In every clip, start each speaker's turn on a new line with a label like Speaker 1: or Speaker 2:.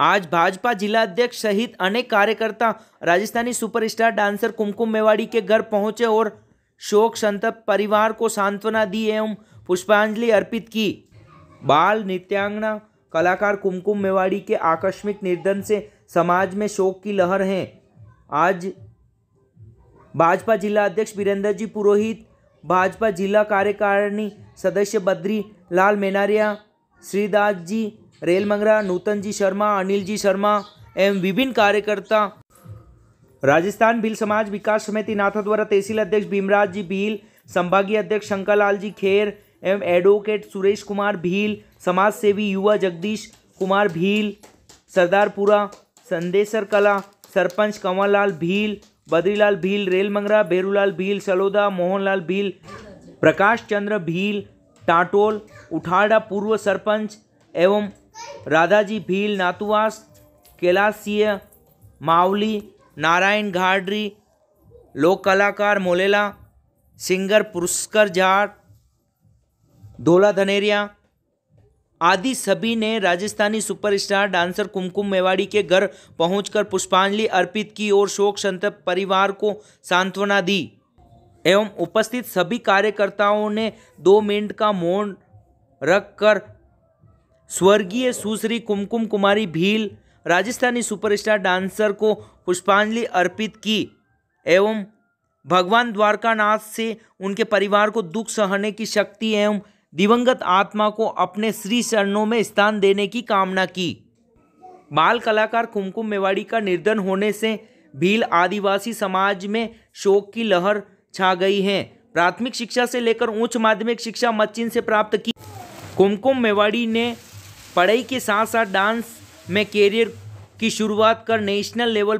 Speaker 1: आज भाजपा जिला अध्यक्ष सहित अनेक कार्यकर्ता राजस्थानी सुपरस्टार डांसर कुमकुम मेवाड़ी के घर पहुंचे और शोक संतप्त परिवार को सांत्वना दी एवं पुष्पांजलि अर्पित की बाल नृत्यांगना कलाकार कुमकुम मेवाड़ी के आकस्मिक निर्धन से समाज में शोक की लहर है आज भाजपा जिला अध्यक्ष वीरेंद्र जी पुरोहित भाजपा जिला कार्यकारिणी सदस्य बद्री लाल मेनारिया श्रीदास जी रेल मंगरा नूतन जी शर्मा अनिल जी शर्मा एवं विभिन्न कार्यकर्ता राजस्थान भील समाज विकास समिति नाथा द्वारा तहसील अध्यक्ष भीमराज जी भील संभागीय अध्यक्ष शंकरलाल जी खेर एवं एडवोकेट सुरेश कुमार भील समाज सेवी युवा जगदीश कुमार भील सरदारपुरा संदेशर कला सरपंच कंवरलाल भील बद्रीलाल भील रेल मंगरा बेरूलाल भील सलोदा मोहनलाल भील प्रकाश चंद्र भील टाटोल उठाड़ा पूर्व सरपंच एवं राधाजी भील नातुवास कैलासीय मावली नारायण घाडरी लोक कलाकार मोलेला सिंगर पुरस्कर झाड़ धोला धनेरिया आदि सभी ने राजस्थानी सुपरस्टार डांसर कुमकुम मेवाड़ी के घर पहुंचकर पुष्पांजलि अर्पित की और शोक संतप परिवार को सांत्वना दी एवं उपस्थित सभी कार्यकर्ताओं ने दो मिनट का मौन रखकर स्वर्गीय सुश्री कुमकुम कुमारी भील राजस्थानी सुपरस्टार डांसर को पुष्पांजलि अर्पित की एवं भगवान द्वारकानाथ से उनके परिवार को दुख सहने की शक्ति एवं दिवंगत आत्मा को अपने श्री चरणों में स्थान देने की कामना की बाल कलाकार कुमकुम मेवाड़ी का निर्धन होने से भील आदिवासी समाज में शोक की लहर छा गई है प्राथमिक शिक्षा से लेकर उच्च माध्यमिक शिक्षा मच्चिन से प्राप्त की कुमकुम मेवाड़ी ने पढ़ाई के साथ साथ डांस में कैरियर की शुरुआत कर नेशनल लेवल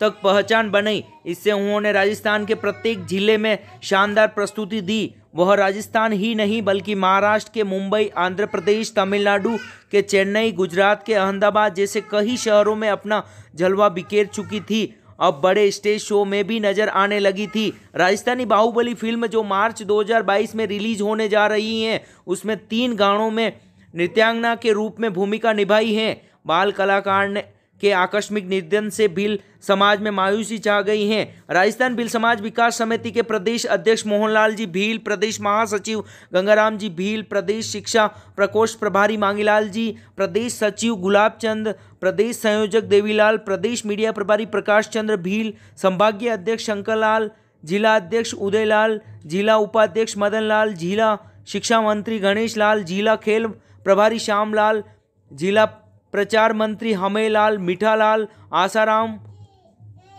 Speaker 1: तक पहचान बनाई इससे उन्होंने राजस्थान के प्रत्येक जिले में शानदार प्रस्तुति दी वह राजस्थान ही नहीं बल्कि महाराष्ट्र के मुंबई आंध्र प्रदेश तमिलनाडु के चेन्नई गुजरात के अहमदाबाद जैसे कई शहरों में अपना जलवा बिखेर चुकी थी अब बड़े स्टेज शो में भी नजर आने लगी थी राजस्थानी बाहुबली फिल्म जो मार्च 2022 में रिलीज होने जा रही है उसमें तीन गानों में नृत्यांगना के रूप में भूमिका निभाई है बाल कलाकार ने के आकस्मिक निधन से भील समाज में मायूसी छा गई है राजस्थान भील समाज विकास समिति के प्रदेश अध्यक्ष मोहनलाल जी भील प्रदेश महासचिव गंगाराम जी भील प्रदेश शिक्षा प्रकोष्ठ प्रभारी मांगीलाल जी प्रदेश सचिव गुलाब चंद प्रदेश संयोजक देवीलाल प्रदेश मीडिया प्रभारी प्रकाश चंद्र भील संभागीय अध्यक्ष शंकरलाल जिला अध्यक्ष उदयलाल जिला उपाध्यक्ष मदनलाल जिला शिक्षा मंत्री गणेश लाल जिला खेल प्रभारी श्यामलाल जिला प्रचार मंत्री हमेलाल मीठालाल आसाराम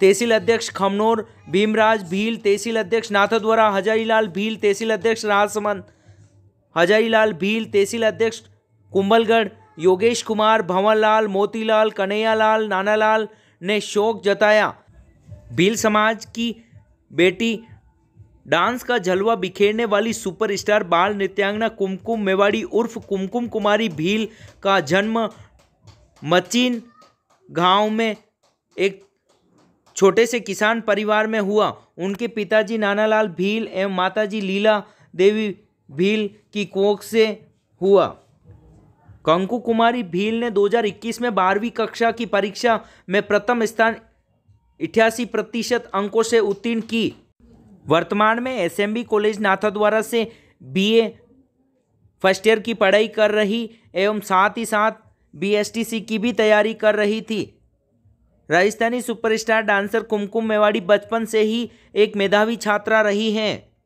Speaker 1: तहसील अध्यक्ष खमनोर भीमराज भील तहसील अध्यक्ष नाथद्वारा हजारीलाल भील तहसील अध्यक्ष राजसमंद हजारीलाल भील तहसील अध्यक्ष कुंभलगढ़ योगेश कुमार भंवरलाल मोतीलाल कन्हैयालाल नानालाल ने शोक जताया भील समाज की बेटी डांस का जलवा बिखेरने वाली सुपरस्टार बाल नृत्यांगना कुमकुम मेवाड़ी उर्फ कुमकुम कुमारी भील का जन्म मचिन गांव में एक छोटे से किसान परिवार में हुआ उनके पिताजी नानालाल भील एवं माताजी लीला देवी भील की कोख से हुआ कंकु कुमारी भील ने 2021 में बारहवीं कक्षा की परीक्षा में प्रथम स्थान इठासी प्रतिशत अंकों से उत्तीर्ण की वर्तमान में एसएमबी कॉलेज नाथा द्वारा से बीए फर्स्ट ईयर की पढ़ाई कर रही एवं साथ ही साथ बीएसटीसी की भी तैयारी कर रही थी राजस्थानी सुपरस्टार डांसर कुमकुम मेवाड़ी बचपन से ही एक मेधावी छात्रा रही हैं